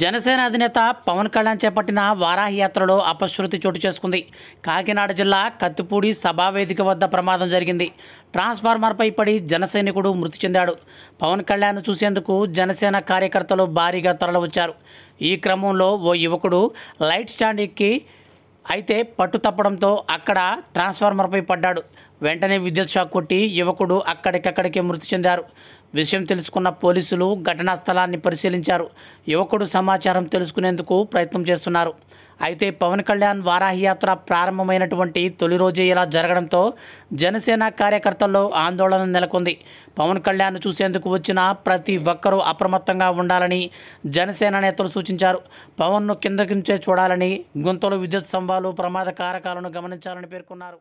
జనసేన అధినేత పవన్ కళ్యాణ్ చేపట్టిన వారాహి యాత్రలో అపశృతి చోటు చేసుకుంది కాకినాడ జిల్లా కత్తిపూడి సభావేదిక వద్ద ప్రమాదం జరిగింది ట్రాన్స్ఫార్మర్పై పడి జనసైనికుడు మృతి చెందాడు పవన్ కళ్యాణ్ చూసేందుకు జనసేన కార్యకర్తలు భారీగా తరలివచ్చారు ఈ క్రమంలో ఓ యువకుడు లైట్ స్టాండ్ ఎక్కి అయితే పట్టు తప్పడంతో అక్కడ ట్రాన్స్ఫార్మర్పై పడ్డాడు వెంటనే విద్యుత్ షాక్ కొట్టి యువకుడు అక్కడికక్కడికే మృతి చెందారు విషయం తెలుసుకున్న పోలీసులు ఘటనా స్థలాన్ని పరిశీలించారు యువకుడు సమాచారం తెలుసుకునేందుకు ప్రయత్నం చేస్తున్నారు అయితే పవన్ కళ్యాణ్ వారాహి యాత్ర ప్రారంభమైనటువంటి తొలి రోజే ఇలా జరగడంతో జనసేన కార్యకర్తల్లో ఆందోళన నెలకొంది పవన్ కళ్యాణ్ చూసేందుకు వచ్చిన ప్రతి ఒక్కరూ అప్రమత్తంగా ఉండాలని జనసేన నేతలు సూచించారు పవన్ను కిందకించే చూడాలని గుంతలు విద్యుత్ స్తంభాలు ప్రమాద కారకాలను గమనించాలని పేర్కొన్నారు